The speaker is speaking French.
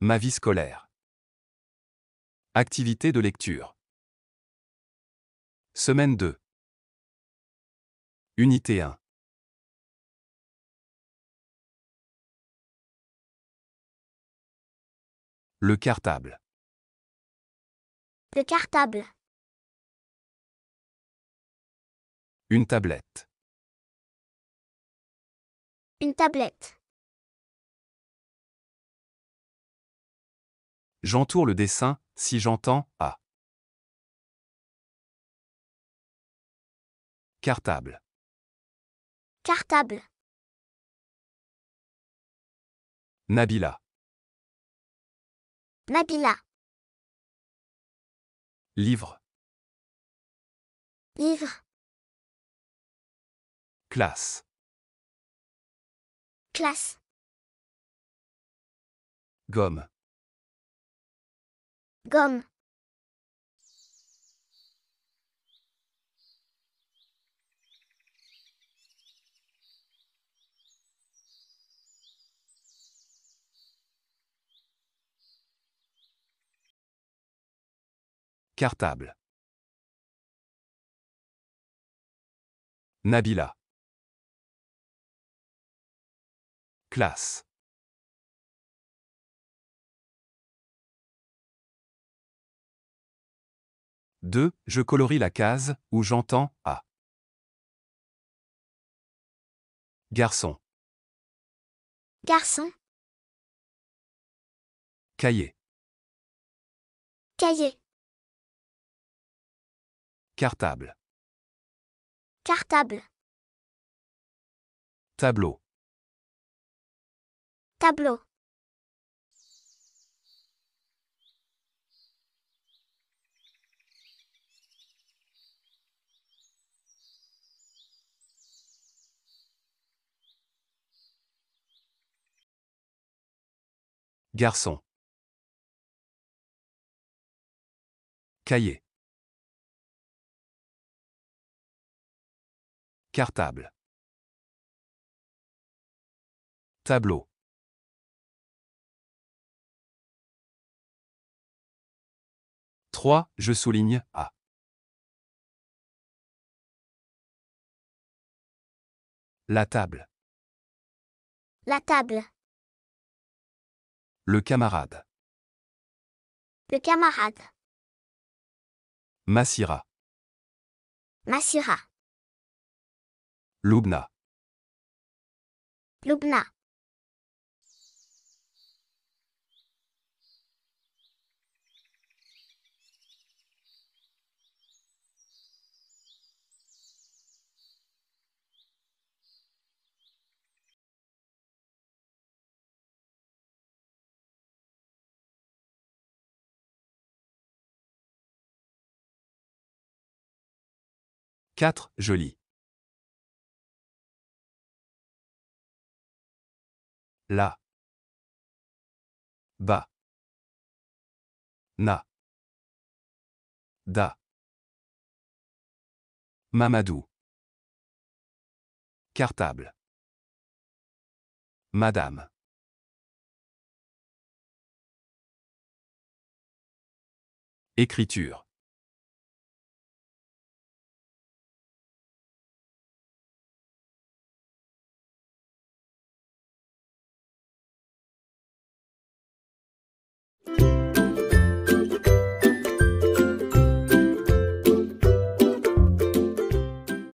Ma vie scolaire. Activité de lecture. Semaine 2. Unité 1. Le cartable. Le cartable. Une tablette. Une tablette. J'entoure le dessin, si j'entends, A. Cartable. Cartable. Nabila. Nabila. Livre. Livre. Classe. Classe. Gomme. Gomme. Cartable. Nabila. Classe. 2. Je colorie la case, où j'entends A. Garçon. Garçon. Cahier. Cahier. Cartable. Cartable. Tableau. Tableau. Garçon. Cahier. Cartable. Tableau. Trois, Je souligne A. La table. La table. Le camarade. Le camarade. Massira. Massira. Lubna. Lubna. 4. Joli. La. Ba. Na. Da. Mamadou. Cartable. Madame. Écriture.